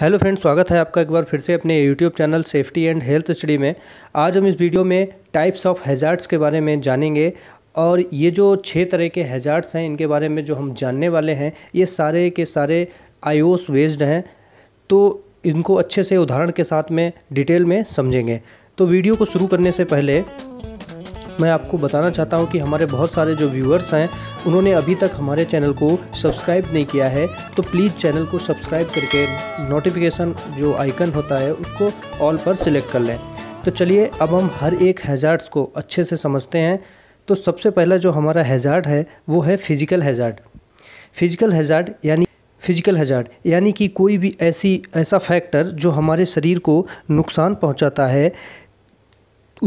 Hello friend स्वागत है आपका एक बार फिर से अपने YouTube channel safety and health study में आज हम इस वीडियो में टाइप्स ऑफ हेज़ार्ड्स के बारे में जानेंगे और ये जो छः तरह के हेज़ार्ड्स हैं इनके बारे में जो हम जानने वाले हैं ये सारे के सारे आयोस वेस्ड हैं तो इनको अच्छे से उदाहरण के साथ में डिटेल में समझेंगे तो वीडियो को शुरू करने से पहले मैं आपको बताना चाहता हूँ कि हमारे बहुत सारे जो व्यूअर्स हैं उन्होंने अभी तक हमारे चैनल को सब्सक्राइब नहीं किया है तो प्लीज़ चैनल को सब्सक्राइब करके नोटिफिकेशन जो आइकन होता है उसको ऑल पर सिलेक्ट कर लें तो चलिए अब हम हर एक हैज़ार्ड्स को अच्छे से समझते हैं तो सबसे पहला जो हमारा हैज़ार्ड है वो है फिज़िकल हैज़ार्ड फिज़िकल हैज़ार्ड यानी फिजिकल हैज़ार्ड यानी कि कोई भी ऐसी ऐसा फैक्टर जो हमारे शरीर को नुकसान पहुंचाता है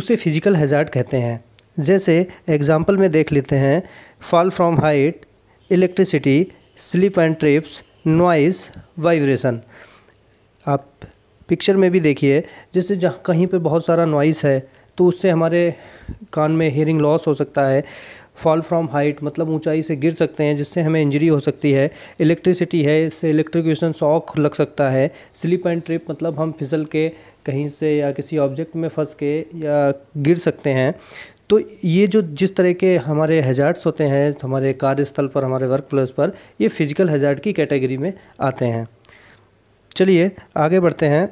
उसे फिजिकल हैजार्ड कहते हैं जैसे एग्ज़ाम्पल में देख लेते हैं fall from height, electricity, slip and trips, noise, vibration. आप पिक्चर में भी देखिए जैसे जहाँ कहीं पे बहुत सारा नॉइस है तो उससे हमारे कान में हेयरिंग लॉस हो सकता है फॉल फ्रॉम हाइट मतलब ऊंचाई से गिर सकते हैं जिससे हमें इंजरी हो सकती है इलेक्ट्रिसिटी है इससे इलेक्ट्रिक्यूशन शॉक लग सकता है स्लिप एंड ट्रिप मतलब हम फिसल के कहीं से या किसी ऑब्जेक्ट में फंस के या गिर सकते हैं तो ये जो जिस तरह के हमारे हज़ार्ड्स होते हैं हमारे कार्यस्थल पर हमारे वर्क प्लेस पर ये फिजिकल हैजार्ड की कैटेगरी में आते हैं चलिए आगे बढ़ते हैं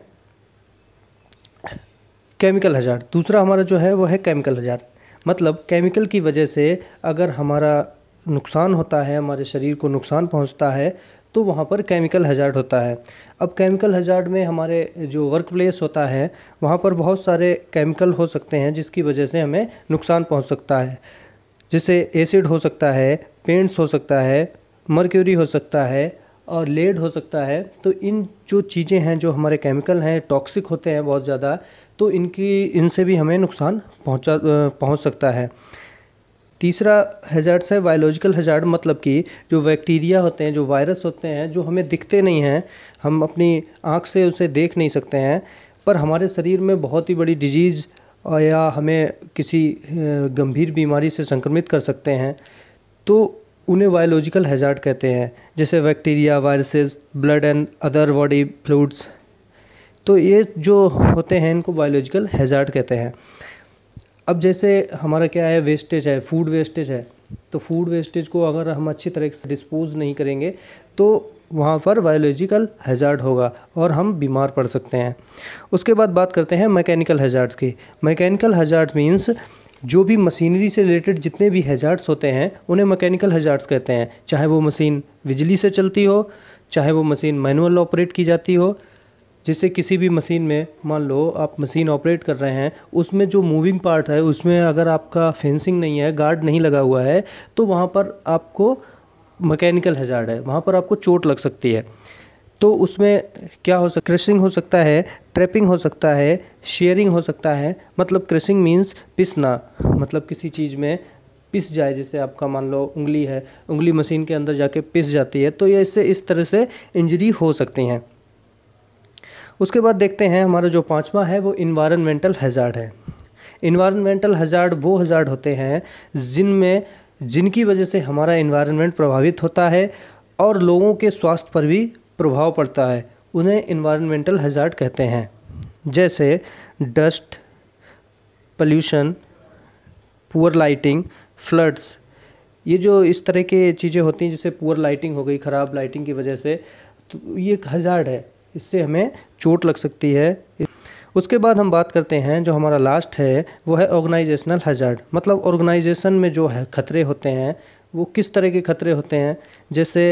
केमिकल हजार दूसरा हमारा जो है वो है केमिकल हजार मतलब केमिकल की वजह से अगर हमारा नुकसान होता है हमारे शरीर को नुकसान पहुंचता है तो वहाँ पर केमिकल हजार्ड होता है अब केमिकल हजार्ड में हमारे जो वर्क प्लेस होता है वहाँ पर बहुत सारे केमिकल हो सकते हैं जिसकी वजह से हमें नुकसान पहुँच सकता है जैसे एसिड हो सकता है पेंट्स हो सकता है मर्क्यूरी हो सकता है और लेड हो सकता है तो इन जो चीज़ें हैं जो हमारे केमिकल हैं टॉक्सिक होते हैं बहुत ज़्यादा तो इनकी इनसे भी हमें नुकसान पहुंचा पहुंच सकता है तीसरा हैज़ार्ड्स है बायोलॉजिकल हैज़ार्ड मतलब कि जो बैक्टीरिया होते हैं जो वायरस होते हैं जो हमें दिखते नहीं हैं हम अपनी आँख से उसे देख नहीं सकते हैं पर हमारे शरीर में बहुत ही बड़ी डिजीज़ या हमें किसी गंभीर बीमारी से संक्रमित कर सकते हैं तो उन्हें बायोलॉजिकल हैज़ार्ड कहते हैं जैसे bacteria viruses blood and other body fluids तो ये जो होते हैं इनको बायोलॉजिकल हैज़ार्ड कहते हैं अब जैसे हमारा क्या है वेस्टेज है फूड वेस्टेज है तो फूड वेस्टेज को अगर हम अच्छी तरह से डिस्पोज नहीं करेंगे तो वहाँ पर बायोलॉजिकल हैज़ार्ड होगा और हम बीमार पड़ सकते हैं उसके बाद बात करते हैं मैकेनिकल हैज़ार्ड्स की मैकेनिकल हैज़ार्ड्स मीन्स जो भी मशीनरी से रिलेटेड जितने भी हैज़ार्ड्स होते हैं उन्हें मैकेनिकल हैज़ार्ड्स कहते हैं चाहे वो मशीन बिजली से चलती हो चाहे वो मशीन मैनुअल ऑपरेट की जाती हो जैसे किसी भी मशीन में मान लो आप मशीन ऑपरेट कर रहे हैं उसमें जो मूविंग पार्ट है उसमें अगर आपका फेंसिंग नहीं है गार्ड नहीं लगा हुआ है तो वहाँ पर आपको मैकेनिकल हजार्ड है वहाँ पर आपको चोट लग सकती है तो उसमें क्या हो सकता क्रशिंग हो सकता है ट्रैपिंग हो सकता है शेयरिंग हो सकता है मतलब क्रशिंग मीन्स पिसना मतलब किसी चीज़ में पिस जाए जैसे आपका मान लो उंगली है उंगली मशीन के अंदर जाके पिस जाती है तो ये इससे इस तरह से इंजरी हो सकती हैं उसके बाद देखते हैं हमारा जो पाँचवा है वो इन्वायरमेंटल हज़ार्ड है इन्वायरमेंटल हज़ार्ड वो हज़ार्ड होते हैं जिनमें जिनकी वजह से हमारा इन्वायरमेंट प्रभावित होता है और लोगों के स्वास्थ्य पर भी प्रभाव पड़ता है उन्हें इन्वायरमेंटल हज़ार्ड कहते हैं जैसे dust pollution poor lighting floods ये जो इस तरह के चीज़ें होती हैं जैसे पुअर लाइटिंग हो गई ख़राब लाइटिंग की वजह से तो ये एक हज़ार्ड है इससे हमें चोट लग सकती है उसके बाद हम बात करते हैं जो हमारा लास्ट है वो है ऑर्गेनाइजेशनल हजार्ड मतलब ऑर्गेनाइजेशन में जो है खतरे होते हैं वो किस तरह के खतरे होते हैं जैसे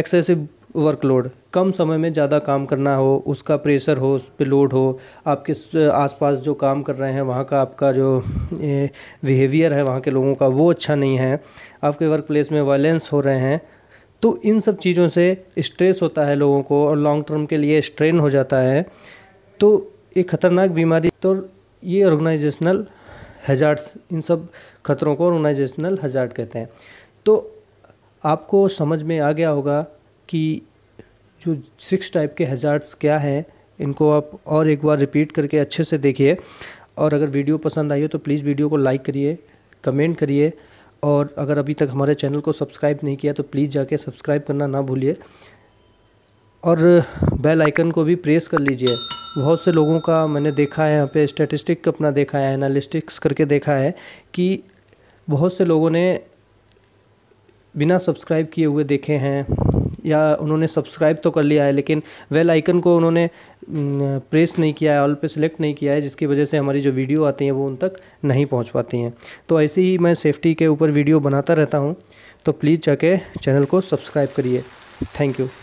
एक्सेसिव वर्कलोड कम समय में ज़्यादा काम करना हो उसका प्रेशर हो उस पर लोड हो आपके आसपास जो काम कर रहे हैं वहाँ का आपका जो बिहेवियर है वहाँ के लोगों का वो अच्छा नहीं है आपके वर्क प्लेस में वायलेंस हो रहे हैं तो इन सब चीज़ों से स्ट्रेस होता है लोगों को और लॉन्ग टर्म के लिए स्ट्रेन हो जाता है तो ये ख़तरनाक बीमारी तो ये ऑर्गेनाइजेशनल हजार्ड्स इन सब खतरों को ऑर्गेनाइजेशनल हजार्ड कहते हैं तो आपको समझ में आ गया होगा कि जो सिक्स टाइप के हजार्ड्स क्या हैं इनको आप और एक बार रिपीट करके अच्छे से देखिए और अगर वीडियो पसंद आई हो तो प्लीज़ वीडियो को लाइक करिए कमेंट करिए और अगर अभी तक हमारे चैनल को सब्सक्राइब नहीं किया तो प्लीज़ जाके सब्सक्राइब करना ना भूलिए और बेल आइकन को भी प्रेस कर लीजिए बहुत से लोगों का मैंने देखा है यहाँ पे स्टैटिस्टिक अपना देखा है एनालिस्टिक्स करके देखा है कि बहुत से लोगों ने बिना सब्सक्राइब किए हुए देखे हैं या उन्होंने सब्सक्राइब तो कर लिया है लेकिन वेल आइकन को उन्होंने प्रेस नहीं किया है ऑल पे सिलेक्ट नहीं किया है जिसकी वजह से हमारी जो वीडियो आती हैं वो उन तक नहीं पहुंच पाती हैं तो ऐसे ही मैं सेफ्टी के ऊपर वीडियो बनाता रहता हूँ तो प्लीज़ जाके चैनल को सब्सक्राइब करिए थैंक यू